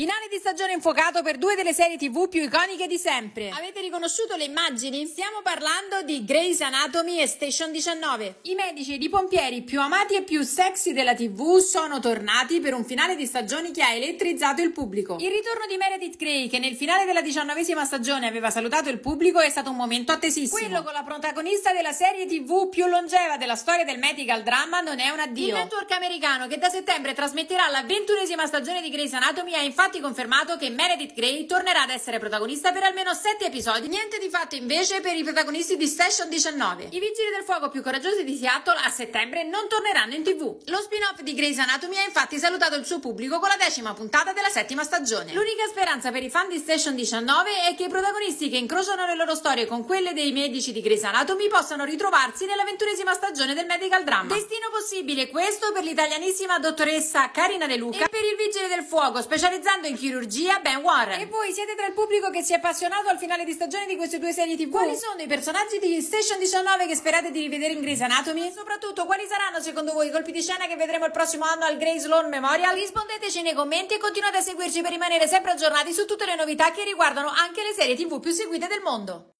Finale di stagione infuocato per due delle serie tv più iconiche di sempre. Avete riconosciuto le immagini? Stiamo parlando di Grey's Anatomy e Station 19. I medici ed i pompieri più amati e più sexy della tv sono tornati per un finale di stagione che ha elettrizzato il pubblico. Il ritorno di Meredith Grey, che nel finale della diciannovesima stagione aveva salutato il pubblico, è stato un momento attesissimo. Quello con la protagonista della serie tv più longeva della storia del medical drama non è un addio. Il network americano che da settembre trasmetterà la ventunesima stagione di Grey's Anatomy ha infatti infatti confermato che Meredith Grey tornerà ad essere protagonista per almeno 7 episodi. Niente di fatto invece per i protagonisti di Station 19. I vigili del fuoco più coraggiosi di Seattle a settembre non torneranno in tv. Lo spin-off di Grey's Anatomy ha infatti salutato il suo pubblico con la decima puntata della settima stagione. L'unica speranza per i fan di Station 19 è che i protagonisti che incrociano le loro storie con quelle dei medici di Grey's Anatomy possano ritrovarsi nella ventunesima stagione del medical drama. Destino possibile questo per l'italianissima dottoressa Carina De Luca e per il vigile del fuoco specializzato Passando in chirurgia, Ben Warren. E voi siete tra il pubblico che si è appassionato al finale di stagione di queste due serie TV? Quali sono i personaggi di Station 19 che sperate di rivedere in Grey's Anatomy? E soprattutto, quali saranno secondo voi i colpi di scena che vedremo il prossimo anno al Grey's Lawn Memorial? Rispondeteci nei commenti e continuate a seguirci per rimanere sempre aggiornati su tutte le novità che riguardano anche le serie TV più seguite del mondo.